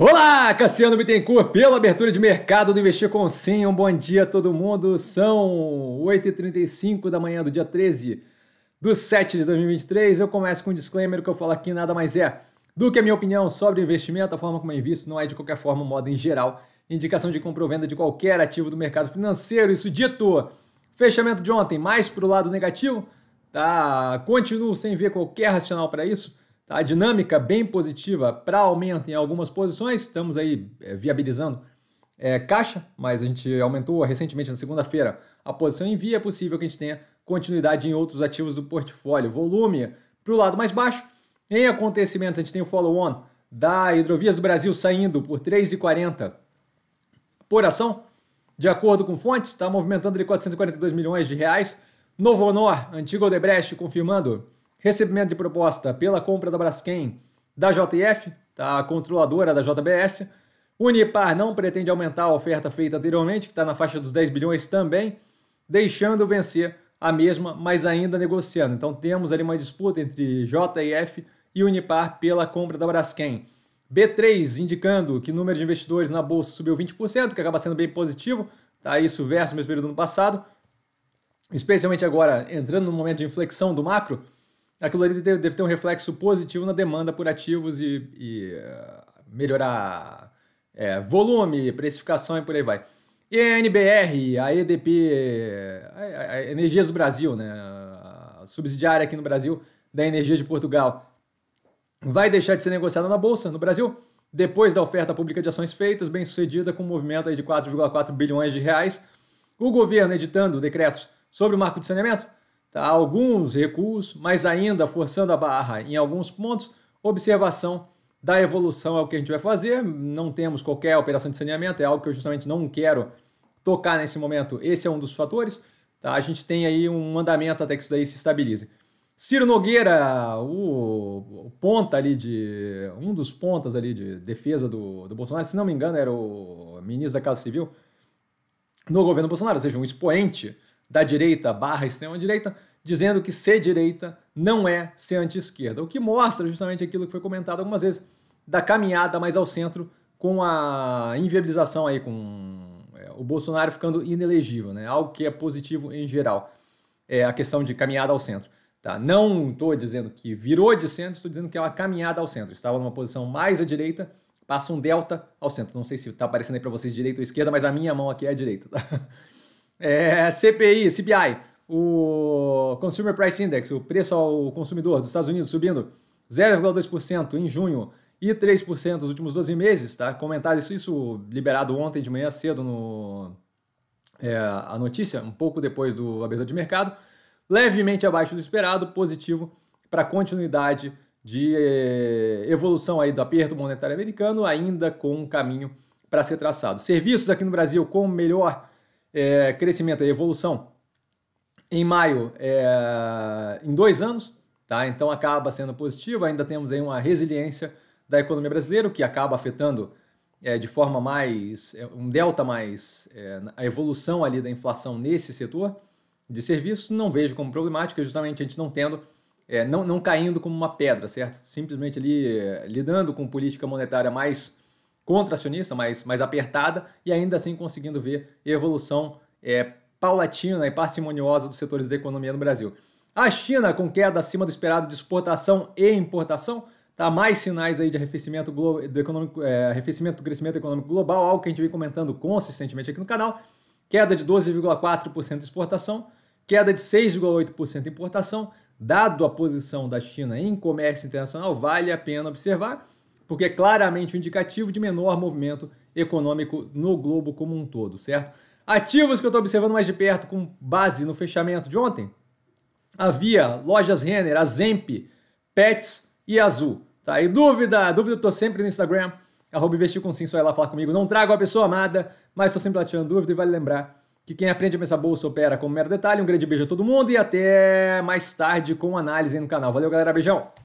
Olá, Cassiano Bittencourt, pela abertura de mercado do Investir com Sim. Um bom dia a todo mundo. São 8h35 da manhã do dia 13 do 7 de 2023. Eu começo com um disclaimer que eu falo aqui nada mais é do que a minha opinião sobre investimento, a forma como eu invisto não é de qualquer forma, modo em geral, indicação de compra ou venda de qualquer ativo do mercado financeiro. Isso dito, fechamento de ontem mais para o lado negativo, tá? Continuo sem ver qualquer racional para isso. Tá? A dinâmica bem positiva para aumento em algumas posições, estamos aí é, viabilizando é, caixa, mas a gente aumentou recentemente na segunda-feira a posição em via, é possível que a gente tenha continuidade em outros ativos do portfólio. Volume para o lado mais baixo. Em acontecimento, a gente tem o follow-on da Hidrovias do Brasil saindo por 3,40 por ação. De acordo com fontes, está movimentando ali 442 milhões de reais. Novo Honor, antigo Odebrecht, confirmando recebimento de proposta pela compra da Braskem da JF, a controladora da JBS. Unipar não pretende aumentar a oferta feita anteriormente, que está na faixa dos 10 bilhões também, deixando vencer a mesma, mas ainda negociando. Então temos ali uma disputa entre JF e Unipar pela compra da Braskem. B3 indicando que o número de investidores na bolsa subiu 20%, que acaba sendo bem positivo, tá isso versus o mesmo período do ano passado. Especialmente agora entrando no momento de inflexão do macro, aquilo ali deve, deve ter um reflexo positivo na demanda por ativos e, e ah, melhorar é, volume, precificação e por aí vai. E a NBR, a EDP, a, a Energias do Brasil, né? A subsidiária aqui no Brasil da Energia de Portugal, vai deixar de ser negociada na Bolsa no Brasil depois da oferta pública de ações feitas, bem sucedida, com um movimento de 4,4 bilhões de reais. O governo editando decretos sobre o marco de saneamento Tá? Alguns recuos, mas ainda forçando a barra em alguns pontos, observação da evolução é o que a gente vai fazer. Não temos qualquer operação de saneamento, é algo que eu justamente não quero tocar nesse momento. Esse é um dos fatores. Tá? A gente tem aí um andamento até que isso daí se estabilize. Ciro Nogueira, o, ponta ali de. um dos pontas ali de defesa do, do Bolsonaro, se não me engano, era o ministro da Casa Civil no governo Bolsonaro, ou seja, um expoente da direita barra extrema-direita, dizendo que ser direita não é ser anti-esquerda, o que mostra justamente aquilo que foi comentado algumas vezes, da caminhada mais ao centro com a inviabilização aí, com é, o Bolsonaro ficando inelegível, né? algo que é positivo em geral, é a questão de caminhada ao centro. Tá? Não estou dizendo que virou de centro, estou dizendo que é uma caminhada ao centro. Estava numa posição mais à direita, passa um delta ao centro. Não sei se está aparecendo aí para vocês direita ou esquerda, mas a minha mão aqui é a direita. Tá? É, CPI, CPI. O Consumer Price Index, o preço ao consumidor dos Estados Unidos subindo 0,2% em junho e 3% nos últimos 12 meses, tá? Comentário isso, isso liberado ontem de manhã cedo no é, a notícia, um pouco depois do abertura de mercado, levemente abaixo do esperado, positivo para continuidade de eh, evolução aí do aperto monetário americano, ainda com um caminho para ser traçado. Serviços aqui no Brasil com melhor é, crescimento e evolução em maio, é, em dois anos, tá? Então acaba sendo positivo. Ainda temos aí uma resiliência da economia brasileira, que acaba afetando é, de forma mais é, um delta mais é, a evolução ali da inflação nesse setor de serviços. Não vejo como problemática, justamente a gente não tendo é, não, não caindo como uma pedra, certo? Simplesmente ali é, lidando com política monetária mais contracionista, mais, mais apertada e ainda assim conseguindo ver evolução é, paulatina né, e parcimoniosa dos setores da economia no Brasil. A China, com queda acima do esperado de exportação e importação, tá mais sinais aí de arrefecimento, do, econômico, é, arrefecimento do crescimento econômico global, algo que a gente vem comentando consistentemente aqui no canal. Queda de 12,4% de exportação, queda de 6,8% de importação. Dado a posição da China em comércio internacional, vale a pena observar, porque é claramente um indicativo de menor movimento econômico no globo como um todo, certo? Ativos que eu estou observando mais de perto com base no fechamento de ontem, havia Lojas Renner, a Zemp, Pets e Azul. Tá? E dúvida, dúvida eu estou sempre no Instagram, arroba investir com sim, só ir lá falar comigo. Não trago a pessoa amada, mas estou sempre lá tirando dúvida e vale lembrar que quem aprende a pensar bolsa opera como mero detalhe. Um grande beijo a todo mundo e até mais tarde com análise no canal. Valeu, galera. Beijão!